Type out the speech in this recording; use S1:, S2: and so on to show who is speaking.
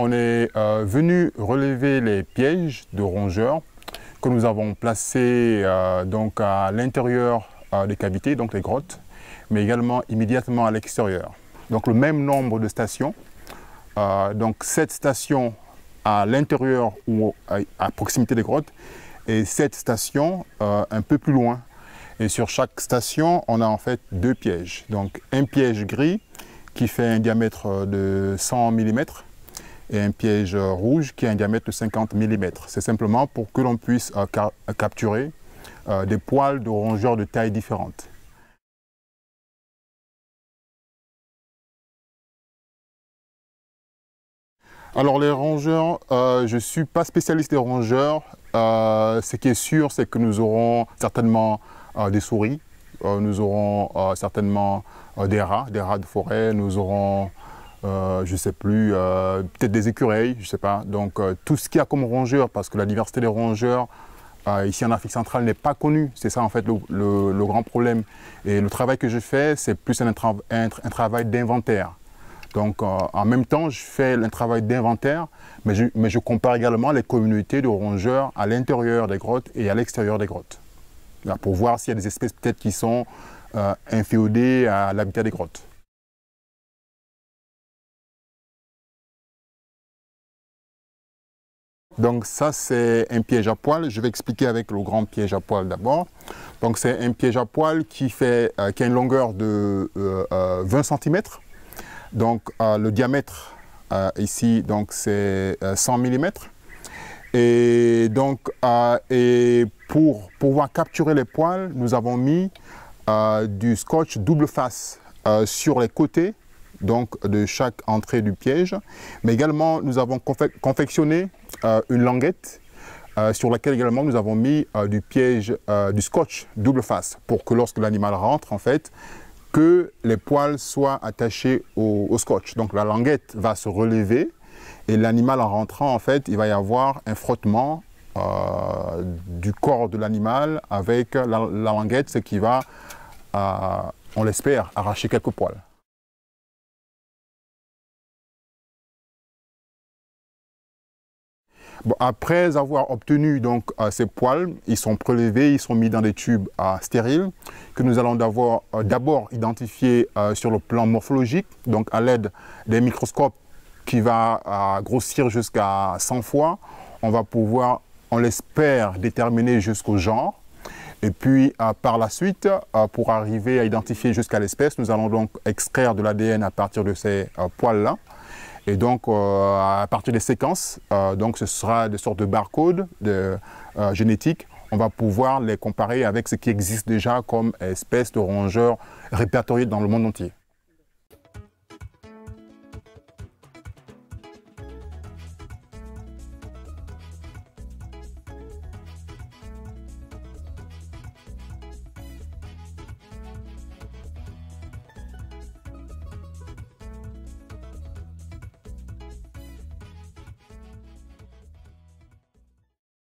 S1: on est euh, venu relever les pièges de rongeurs que nous avons placés euh, donc à l'intérieur euh, des cavités, donc les grottes, mais également immédiatement à l'extérieur. Donc le même nombre de stations, donc sept stations à l'intérieur ou à proximité des grottes et sept stations un peu plus loin. Et sur chaque station, on a en fait deux pièges. Donc un piège gris qui fait un diamètre de 100 mm et un piège rouge qui a un diamètre de 50 mm. C'est simplement pour que l'on puisse euh, capturer euh, des poils de rongeurs de tailles différentes. Alors les rongeurs, euh, je ne suis pas spécialiste des rongeurs. ce qui est sûr, c'est que nous aurons certainement des souris, nous aurons certainement des rats, des rats de forêt, nous aurons euh, je ne sais plus, euh, peut-être des écureuils, je ne sais pas. Donc euh, tout ce qu'il y a comme rongeurs, parce que la diversité des rongeurs ici en Afrique centrale n'est pas connue. C'est ça en fait le, grand problème. Et le travail que je fais, c'est plus un, travail d'inventaire. Donc en même temps, je fais un travail d'inventaire, mais je, mais je compare également les communautés de rongeurs à l'intérieur des grottes et à l'extérieur des grottes. pour voir s'il y a des espèces peut-être qui sont inféodées à l'habitat des grottes. Donc ça, c'est un piège à poil. Je vais expliquer avec le grand piège à poil d'abord. Donc c'est un piège à poil qui, fait, euh, a une longueur de 20 euh, euh, cm. Donc le diamètre ici, donc c'est 100 mm. Et donc et pour pouvoir capturer les poils, nous avons mis du scotch double face sur les côtés de chaque entrée du piège. Mais également, nous avons confectionné euh, une languette euh, sur laquelle également nous avons mis euh, du piège du scotch double face pour que lorsque l'animal rentre, en fait, que les poils soient attachés au, scotch. Donc la languette va se relever et l'animal en rentrant, en fait, il va y avoir un frottement du corps de l'animal avec la, languette, ce qui va, on l'espère, arracher quelques poils. après avoir obtenu euh, ces poils, ils sont prélevés, ils sont mis dans des tubes euh, stériles que nous allons d'abord euh, identifier sur le plan morphologique, donc à l'aide des microscopes qui va grossir jusqu'à 100 fois. On va pouvoir, on l'espère, déterminer jusqu'au genre. Et puis par la suite, pour arriver à identifier jusqu'à l'espèce, nous allons donc extraire de l'ADN à partir de ces poils-là. Et donc, euh, à partir des séquences, euh, donc ce sera des sortes de barcodes de, euh, génétiques on va pouvoir les comparer avec ce qui existe déjà comme espèce de rongeur répertoriées dans le monde entier.